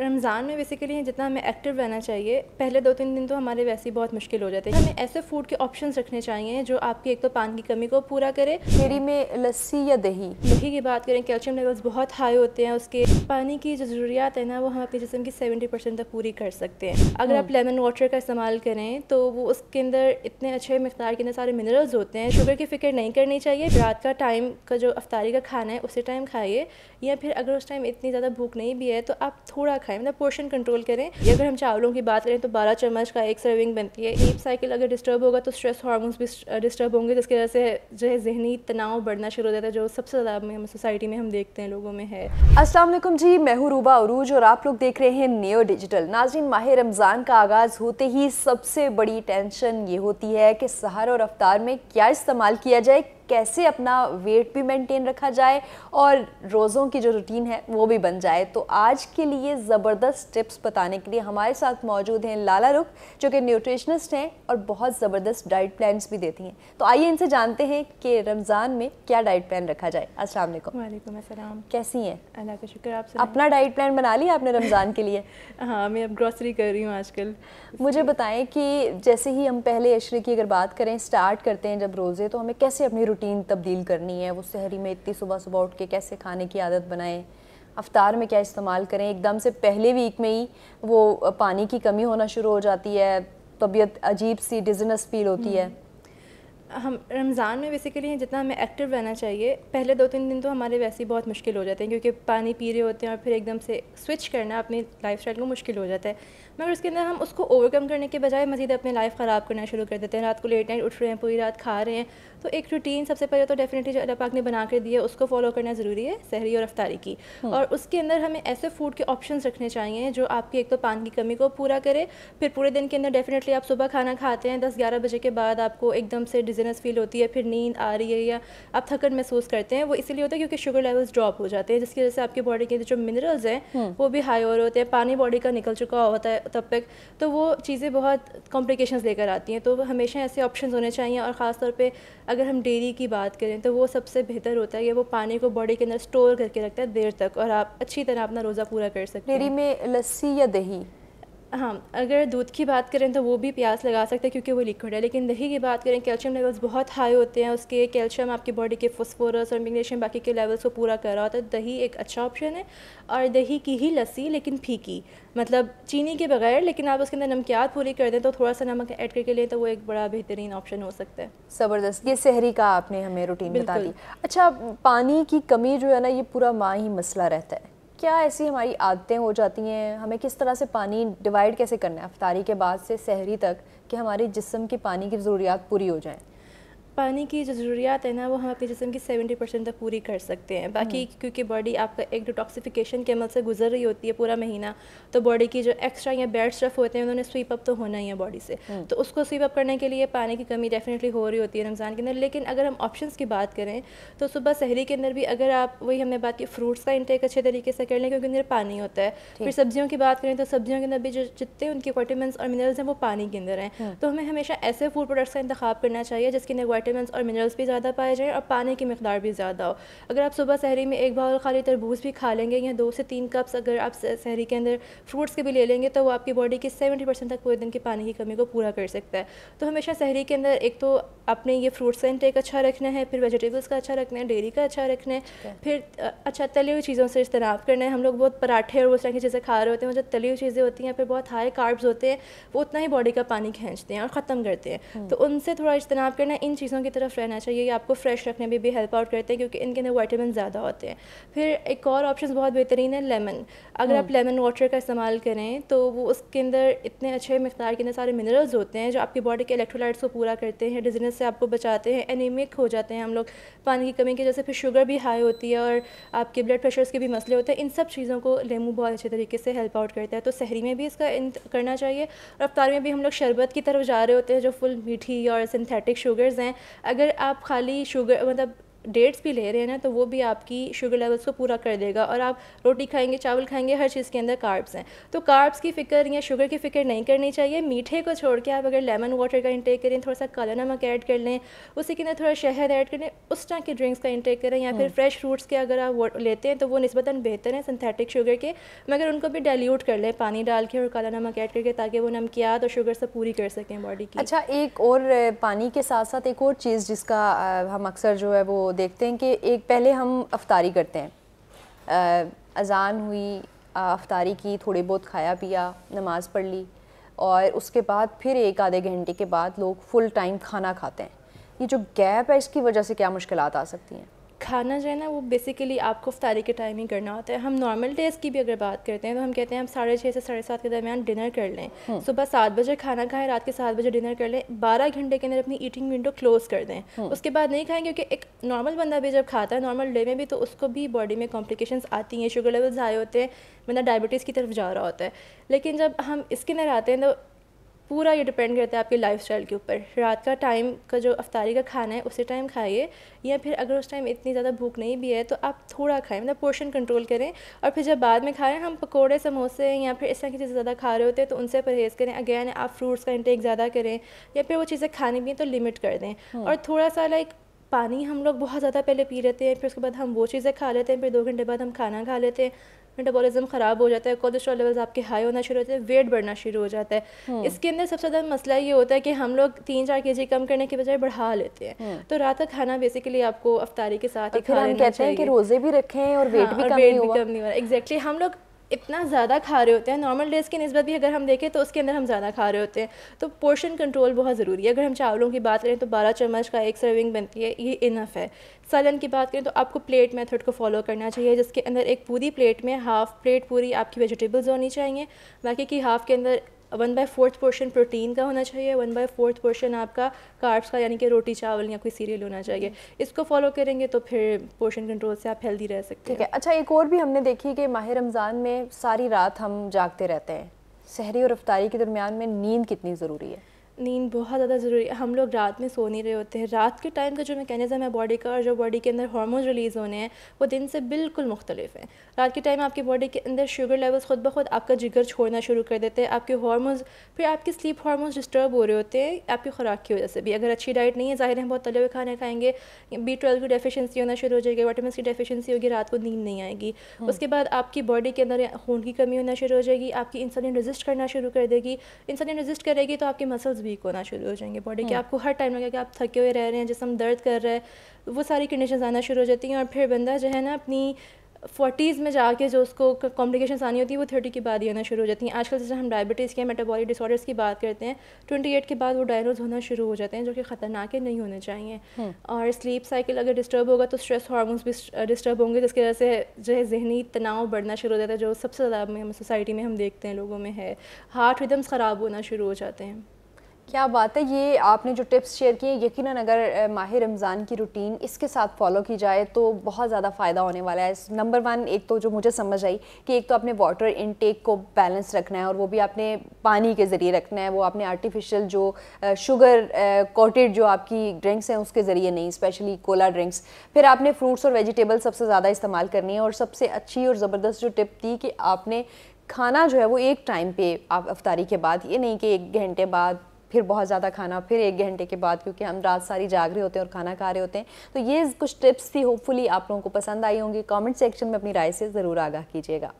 रमज़ान में बेसिकली जितना हमें एक्टिव रहना चाहिए पहले दो तीन दिन तो हमारे वैसे ही बहुत मुश्किल हो जाते हैं हमें ऐसे फूड के ऑप्शंस रखने चाहिए जो आपकी एक तो पान की कमी को पूरा करे खीरी में लस्सी या दही दही की बात करें कैल्शियम लेवल्स बहुत हाई होते हैं उसके पानी की जो ज़रूरियात है ना वो हम अपने जिसम की सेवेंटी परसेंट तक पूरी कर सकते हैं अगर आप लेमन हम्म। वाटर का इस्तेमाल करें तो वो उसके अंदर इतने अच्छे मकदार के अंदर सारे मिनरल्स होते हैं शुगर की फ़िक्र नहीं करनी चाहिए रात का टाइम का जो अफ्तारी का खाना है उसी टाइम खाइए या फिर अगर उस टाइम इतनी ज़्यादा भूख नहीं भी है तो आप थोड़ा खाएं मतलब पोर्शन कंट्रोल करें या अगर हम चावलों की बात करें तो बारह चम्मच का एक सर्विंग बनती है ईप साइकिल अगर डिस्टर्ब होगा तो स्ट्रेस हार्मोन्स भी डिस्टर्ब होंगे जिसकी वजह से जो है जहनी तनाव बढ़ना शुरू हो जाता है जो सबसे ज़्यादा हम सोसाइटी में हम देखते हैं लोगों में है असलम जी मैं हूँ रूबा अरूज और आप लोग देख रहे हैं नियो डिजिटल नाजिन माह रमज़ान का आगाज़ होते ही सबसे बड़ी टेंशन ये होती है कि सहार और अवतार में क्या इस्तेमाल किया जाए कैसे अपना वेट भी मेंटेन रखा जाए और रोज़ों की जो रूटीन है वो भी बन जाए तो आज के लिए ज़बरदस्त टिप्स बताने के लिए हमारे साथ मौजूद हैं लाला रुख जो कि न्यूट्रिशनिस्ट हैं और बहुत ज़बरदस्त डाइट प्लान्स भी देती हैं तो आइए इनसे जानते हैं कि रमज़ान में क्या डाइट प्लान रखा जाए असल वाले कैसी हैं अल्लाह का शुक्र आप अपना डाइट प्लान बना लिया आपने रमज़ान के लिए हाँ मैं अब ग्रॉसरी कर रही हूँ आजकल मुझे बताएं कि जैसे ही हम पहले अशरे की अगर बात करें स्टार्ट करते हैं जब रोज़े तो हमें कैसे अपनी रूटीन तब्दील करनी है वो शहरी में इतनी सुबह सुबह उठ के कैसे खाने की आदत बनाएं अफ्तार में क्या इस्तेमाल करें एकदम से पहले वीक में ही वो पानी की कमी होना शुरू हो जाती है तबीयत अजीब सी डिजनेस फील होती है हम रमज़ान में बेसिकली जितना हमें एक्टिव रहना चाहिए पहले दो तीन दिन तो हमारे वैसे ही बहुत मुश्किल हो जाते हैं क्योंकि पानी पी रहे होते हैं और फिर एकदम से स्विच करना अपनी लाइफ को मुश्किल हो जाता है मगर उसके अंदर हम उसको ओवरकम करने के बजाय मज़ीद अपनी लाइफ ख़राब करना शुरू कर देते हैं रात को लेट नाइट उठ रहे हैं पूरी रात खा रहे हैं तो एक रूटीन सबसे पहले तो डेफिनेटली अल्लाह पाक ने बना कर दी है उसको फॉलो करना ज़रूरी है सहरी और रफ्तारी की और उसके अंदर हमें ऐसे फूड के ऑप्शन रखने चाहिए जो आपकी एक तो पान की कमी को पूरा करे फिर पूरे दिन के अंदर डेफिनेटली आप सुबह खाना खाते हैं दस ग्यारह बजे के बाद आपको एकदम से डिज़ लेजीनेस फील होती है फिर नींद आ रही है या आप थकन महसूस करते हैं वो इसीलिए होता है क्योंकि शुगर लेवल्स ड्रॉप हो जाते हैं जिसकी वजह से आपकी बॉडी के जो मिनरल्स हैं हम्म। वो भी हाई और होते हैं पानी बॉडी का निकल चुका होता है तब तक तो वो चीज़ें बहुत कॉम्प्लिकेशन लेकर आती हैं तो हमेशा ऐसे ऑप्शन होने चाहिए और ख़ासतौर पर अगर हम डेयरी की बात करें तो वो सबसे बेहतर होता है कि वो पानी को बॉडी के अंदर स्टोर करके रखता है देर तक और आप अच्छी तरह अपना रोज़ा पूरा कर सकते हैं डेयरी में लस्सी या दही हाँ अगर दूध की बात करें तो वो भी प्यास लगा सकते हैं क्योंकि वो लिक्विड है लेकिन दही की बात करें कैल्शियम लेवल्स बहुत हाई होते हैं उसके कैल्शियम आपकी बॉडी के फॉस्फोरस और मैग्नीशियम बाकी के लेवल्स को पूरा कर रहा होता है तो दही एक अच्छा ऑप्शन है और दही की ही लस्सी लेकिन फीकी मतलब चीनी के बगैर लेकिन आप उसके अंदर नमकियात पूरी कर दें तो थोड़ा सा नमक ऐड करके लें तो वो एक बड़ा बेहतरीन ऑप्शन हो सकता है ज़बरदस्त ये शहरी का आपने हमें रूटीन बता दी अच्छा पानी की कमी जो है ना ये पूरा माँ ही मसला रहता है क्या ऐसी हमारी आदतें हो जाती हैं हमें किस तरह से पानी डिवाइड कैसे करना है अफ्तारी के बाद से सहरी तक कि हमारे जिसम की पानी की ज़रूरियात पूरी हो जाएँ पानी की जो ज़रूरियात है ना वो हम अपने जिसम की सेवेंटी परसेंट तक पूरी कर सकते हैं बाकी हम्म। क्योंकि बॉडी आपका एक डिटॉक्सिफिकेशन के अमल से गुजर रही होती है पूरा महीना तो बॉडी की जो एक्स्ट्रा या बैड स्टफ होते हैं उन्होंने स्वीप अप तो होना ही है बॉडी से हम्म। तो उसको स्वीप अप करने के लिए पानी की कमी डेफिनेटली हो रही होती है रमज़ान के अंदर लेकिन अगर हम ऑप्शन की बात करें तो सुबह शहरी के अंदर भी अगर आप वही हमने बात की फ्रूट्स का इंटेक अच्छे तरीके से कर लें क्योंकि अंदर पानी होता है फिर सब्जियों की बात करें तो सब्जियों के अंदर भी जो जितने उनके विटामिन और मिनरल्स हैं वो पानी के अंदर हैं हम्म। तो हमें हमेशा ऐसे फूड प्रोडक्ट्स का इंतखब करना चाहिए जिसकी नगवाई वाइटामिन और मिनरल्स भी ज़्यादा पाए जाएँ और पानी की मकदार भी ज़्यादा हो अगर आप सुबह शहरी में एक बाउल खाली तरबूज भी खा लेंगे या दो से तीन कप्स अगर आप शहरी के अंदर फ्रूट्स के भी ले लेंगे तो वो आपकी बॉडी की सेवेंटी परसेंट तक पूरे दिन की पानी की कमी को पूरा कर सकता है तो हमेशा शहरी के अंदर एक तो आपने ये फ्रूट्स का इंटेक अच्छा रखना है फिर वेजिटेबल्स का अच्छा रखना है डेयरी का अच्छा रखना है फिर अच्छा तली हुई चीज़ों से इजतनाब करना है हम लोग बहुत पराठे और उस तरह की चीज़ें खा रहे होते हैं जो तली हुई चीज़ें होती हैं फिर बहुत हाई कार्ब्स होते हैं वो उतना ही बॉडी का पानी खींचते हैं और ख़त्म करते हैं हम्म। तो उनसे थोड़ा इजतनाब करना है इन चीज़ों चीज़ों की तरफ रहना चाहिए ये आपको फ्रेश रखने में भी हेल्प आउट करते हैं क्योंकि इनके अंदर वाइटामिन ज़्यादा होते हैं फिर एक और ऑप्शन बहुत बेहतरीन है लेमन अगर आप लेमन हम्म। वाटर का इस्तेमाल करें तो वो उसके अंदर इतने अच्छे मकदार के अंदर सारे मिनरल्स होते हैं जो आपकी बॉडी के इलेक्ट्रोलाइट्स को पूरा करते हैं डिजीनेस से आपको बचाते हैं एनीमिक हो जाते हैं हम लोग पानी की कमी की वजह से फिर शुगर भी हाई होती है और आपके ब्लड प्रेशर्स के भी मसले होते हैं इन सब चीज़ों को लेमू बहुत अच्छे तरीके से हेल्प आउट करता है तो शहरी में भी इसका करना चाहिए और अफ्तार में भी हम लोग शरबत की तरफ जा रहे होते हैं जो फुल मीठी और सिंथेटिक शुगर्स हैं अगर आप खाली शुगर मतलब डेट्स भी ले रहे हैं ना तो वो भी आपकी शुगर लेवल्स को पूरा कर देगा और आप रोटी खाएंगे चावल खाएंगे हर चीज़ के अंदर कार्ब्स हैं तो कार्ब्स की फ़िक्र या शुगर की फ़िक्र नहीं करनी चाहिए मीठे को छोड़ के आप अगर लेमन वाटर का इंटेक करें थोड़ा सा काला नमक ऐड कर लें उसी के अंदर थोड़ा शहद ऐड करें उस टाइप के ड्रिंक्स का इंटेक करें या फिर फ्रेश हम्म। फ्रूट्स के अगर आप लेते हैं तो वो नस्बता बेहतर हैं सिंथेटिक शुगर के मगर उनको भी डायल्यूट कर लें पानी डाल के और काला नमक ऐड करके ताकि वो नमकियात और शुगर से पूरी कर सकें बॉडी की अच्छा एक और पानी के साथ साथ एक और चीज़ जिसका हम अक्सर जो है वो देखते हैं कि एक पहले हम अफ्तारी करते हैं अजान हुई अफ्तारी की थोड़ी बहुत खाया पिया नमाज़ पढ़ ली और उसके बाद फिर एक आधे घंटे के बाद लोग फुल टाइम खाना खाते हैं ये जो गैप है इसकी वजह से क्या मुश्किल आ सकती हैं खाना जो है ना वो बेसिकली आपको अफ्तारी के टाइम ही करना होता है हम नॉर्मल डेज़ की भी अगर बात करते हैं तो हम कहते हैं हम साढ़े छः से साढ़े सात के दरमियान डिनर कर लें हम्म। सुबह सात बजे खाना खाएं रात के सात बजे डिनर कर लें बारह घंटे के अंदर अपनी ईटिंग विंडो क्लोज़ कर दें हम्म। उसके बाद नहीं खाएं क्योंकि एक नॉर्मल बंदा भी जब खाता है नॉर्मल डे में भी तो उसको भी बॉडी में कॉम्प्लिकेशन आती हैं शुगर लेवल्स हाई होते हैं बंदा डायबिटीज़ की तरफ जा रहा होता है लेकिन जब हम इसके अंदर आते हैं तो पूरा ये डिपेंड करता है आपकी लाइफ के ऊपर रात का टाइम का जो अफ्तारी का खाना है उसी टाइम खाइए या फिर अगर उस टाइम इतनी ज़्यादा भूख नहीं भी है तो आप थोड़ा खाएँ मतलब पोर्शन कंट्रोल करें और फिर जब बाद में खाएँ हम पकौड़े समोसे या फिर इस तरह की चीज़ें ज़्यादा खा रहे होते हैं तो उनसे परहेज़ करें अगैन आप फ्रूट्स का इंटेक ज़्यादा करें या फिर वो चीज़ें खाने भी तो लिमिट कर दें हम्म। और थोड़ा सा लाइक पानी हम लोग बहुत ज़्यादा पहले पी लेते हैं फिर उसके बाद हम वो चीज़ें खा लेते हैं फिर दो घंटे बाद हम खाना खा लेते हैं मेटाबॉलिज्म ख़राब हो जाता है कोलेस्ट्रॉल लेवल्स आपके हाई होना शुरू होते हैं वेट बढ़ना शुरू हो जाता है हम्म। इसके अंदर सबसे ज़्यादा मसला ये होता है कि हम लोग तीन चार के कम करने के बजाय बढ़ा लेते हैं हम्म। तो रात का खाना बेसिकली आपको अफतारी के साथ ही खाना कहते हैं कि रोज़े भी रखें और वेट हाँ, भी कम नहीं हो रहा एग्जैक्टली हम लोग इतना ज़्यादा खा रहे होते हैं नॉर्मल डेज़ की नस्बत भी अगर हम देखें तो उसके अंदर हम ज़्यादा खा रहे होते हैं तो पोर्शन कंट्रोल बहुत ज़रूरी है अगर हम चावलों की बात करें तो बारह चम्मच का एक सर्विंग बनती है ये इनफ है सालन की बात करें तो आपको प्लेट मेथड को फॉलो करना चाहिए जिसके अंदर एक पूरी प्लेट में हाफ़ प्लेट पूरी आपकी वेजिटेबल्स होनी चाहिए बाकी की हाफ़ के अंदर one by fourth portion protein का होना चाहिए वन बाय फोर्थ पोर्शन आपका कार्ब्स का यानी कि रोटी चावल या कोई सीरियल होना चाहिए इसको फॉलो करेंगे तो फिर पोर्शन कंट्रोल से आप हेल्दी रह सकते हैं अच्छा एक और भी हमने देखी कि माह रमज़ान में सारी रात हम जागते रहते हैं शहरी और रफ्तारी के दरमियान में नींद कितनी ज़रूरी है नींद बहुत ज़्यादा ज़रूरी है हम लोग रात में सो नहीं रहे होते हैं रात के टाइम का जो मैकेनिज़म है बॉडी का और जो बॉडी के अंदर हार्मोन रिलीज़ होने हैं वो दिन से बिल्कुल मुख्तलिफ हैं रात के टाइम आपकी बॉडी के अंदर शुगर लेवल्स खुद ब खुद आपका जिगर छोड़ना शुरू कर देते हैं आपके हारमोन फिर आपके स्लीप हारमोन डिस्टर्ब हो रहे होते हैं आपकी खुराक की वजह से भी अगर अच्छी डाइट नहीं है ज़ाहिर है बहुत तले हुए खाने खाएंगे बी ट्वेल्व की डेफिशेंसी होना शुरू हो जाएगी वाइटामिन की डेफिशेंसी होगी रात को नींद नहीं आएगी हम्म। उसके बाद आपकी बॉडी के अंदर खून की कमी होना शुरू हो जाएगी आपकी इंसुलिन रजिस्ट करना शुरू कर देगी इंसुलिन रजिस्ट करेगी तो आपकी मसल्स भी वीक होना शुरू हो जाएंगे बॉडी के हम्म। आपको हर टाइम लगेगा कि आप थके हुए रह रहे हैं जिसम दर्द कर रहे हैं वो सारी कंडीशन आना शुरू हो जाती हैं और फिर बंदा जो है ना अपनी फोर्टीज़ में जाके जो उसको कॉम्प्लिकेशन आनी होती है वो थर्टी के बाद ही आना शुरू हो जाती हैं आजकल जैसे हम डायबिटीज़ के मेटाबॉलिक डिसऑर्डर्स की बात करते हैं ट्वेंटी एट के बाद वो डायनोज होना शुरू हो जाते हैं जो कि ख़तरनाक नहीं होने चाहिए हम्म। और स्लीप साइकिल अगर डिस्टर्ब होगा तो स्ट्रेस हार्मोन्स भी डिस्टर्ब होंगे जिसकी वजह से जो है जहनी तनाव बढ़ना शुरू हो जाता है जो सबसे ज़्यादा हम सोसाइटी में हम देखते हैं लोगों में है हार्ट रिदम्स ख़राब होना शुरू हो जाते हैं क्या बात है ये आपने जो टिप्स शेयर किए यकीन अगर माह रमज़ान की रूटीन इसके साथ फॉलो की जाए तो बहुत ज़्यादा फ़ायदा होने वाला है नंबर वन एक तो जो मुझे समझ आई कि एक तो आपने वाटर इनटेक को बैलेंस रखना है और वो भी आपने पानी के ज़रिए रखना है वो आपने आर्टिफिशियल जो शुगर कोटेड जो आपकी ड्रिंक्स हैं उसके ज़रिए नहीं स्पेशली कोला ड्रिंक्स फिर आपने फ्रूट्स और वेजिटेबल्स सबसे ज़्यादा इस्तेमाल करनी है और सबसे अच्छी और ज़बरदस्त जो टिप थी कि आपने खाना जो है वो एक टाइम पे आप अफ्तारी के बाद ये नहीं कि एक घंटे बाद फिर बहुत ज़्यादा खाना फिर एक घंटे के बाद क्योंकि हम रात सारी जाग रहे होते हैं और खाना खा रहे होते हैं तो ये कुछ टिप्स थी होपफुली आप लोगों को पसंद आई होंगी कमेंट सेक्शन में अपनी राय से ज़रूर आगाह कीजिएगा